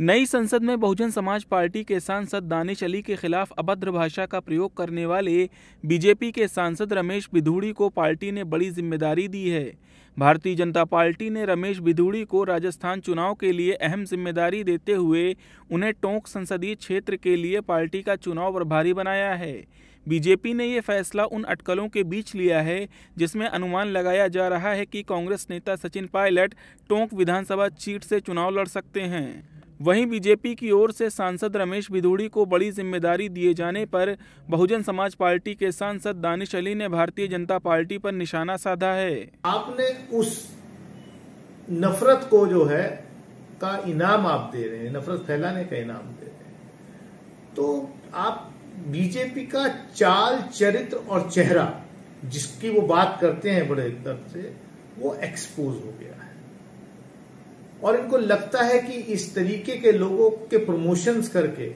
नई संसद में बहुजन समाज पार्टी के सांसद दानिश अली के खिलाफ अभद्र भाषा का प्रयोग करने वाले बीजेपी के सांसद रमेश बिधूड़ी को पार्टी ने बड़ी जिम्मेदारी दी है भारतीय जनता पार्टी ने रमेश बिधूड़ी को राजस्थान चुनाव के लिए अहम जिम्मेदारी देते हुए उन्हें टोंक संसदीय क्षेत्र के लिए पार्टी का चुनाव प्रभारी बनाया है बीजेपी ने ये फैसला उन अटकलों के बीच लिया है जिसमें अनुमान लगाया जा रहा है कि कांग्रेस नेता सचिन पायलट टोंक विधानसभा सीट से चुनाव लड़ सकते हैं वहीं बीजेपी की ओर से सांसद रमेश भिदूड़ी को बड़ी जिम्मेदारी दिए जाने पर बहुजन समाज पार्टी के सांसद दानिश अली ने भारतीय जनता पार्टी पर निशाना साधा है आपने उस नफरत को जो है का इनाम आप दे रहे हैं नफरत फैलाने का इनाम दे रहे हैं तो आप बीजेपी का चाल चरित्र और चेहरा जिसकी वो बात करते हैं बड़े दर्द से वो एक्सपोज हो गया है और इनको लगता है कि इस तरीके के लोगों के प्रमोशंस करके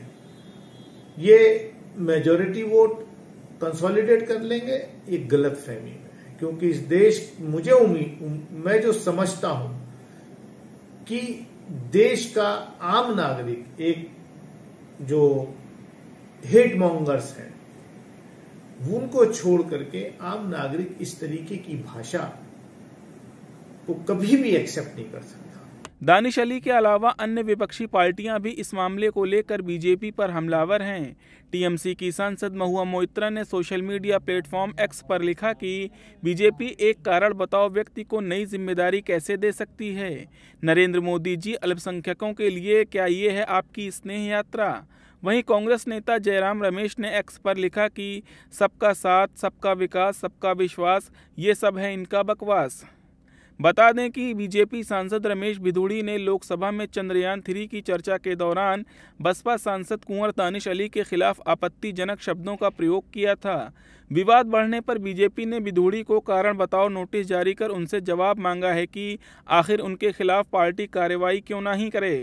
ये मेजोरिटी वोट कंसोलिडेट कर लेंगे ये गलत फहमी में क्योंकि इस देश मुझे उम्मीद मैं जो समझता हूं कि देश का आम नागरिक एक जो हेट मॉन्गर्स हैं उनको छोड़ करके आम नागरिक इस तरीके की भाषा को कभी भी एक्सेप्ट नहीं कर सकता दानिश अली के अलावा अन्य विपक्षी पार्टियां भी इस मामले को लेकर बीजेपी पर हमलावर हैं टीएमसी की सांसद महुआ मोइत्रा ने सोशल मीडिया प्लेटफॉर्म एक्स पर लिखा कि बीजेपी एक कारण बताओ व्यक्ति को नई जिम्मेदारी कैसे दे सकती है नरेंद्र मोदी जी अल्पसंख्यकों के लिए क्या ये है आपकी स्नेह यात्रा वहीं कांग्रेस नेता जयराम रमेश ने एक्स पर लिखा कि सबका साथ सबका विकास सबका विश्वास ये सब है इनका बकवास बता दें कि बीजेपी सांसद रमेश भिदुड़ी ने लोकसभा में चंद्रयान थ्री की चर्चा के दौरान बसपा सांसद कुंवर तानिश अली के खिलाफ आपत्तिजनक शब्दों का प्रयोग किया था विवाद बढ़ने पर बीजेपी ने भिदुड़ी को कारण बताओ नोटिस जारी कर उनसे जवाब मांगा है कि आखिर उनके खिलाफ पार्टी कार्रवाई क्यों नहीं करे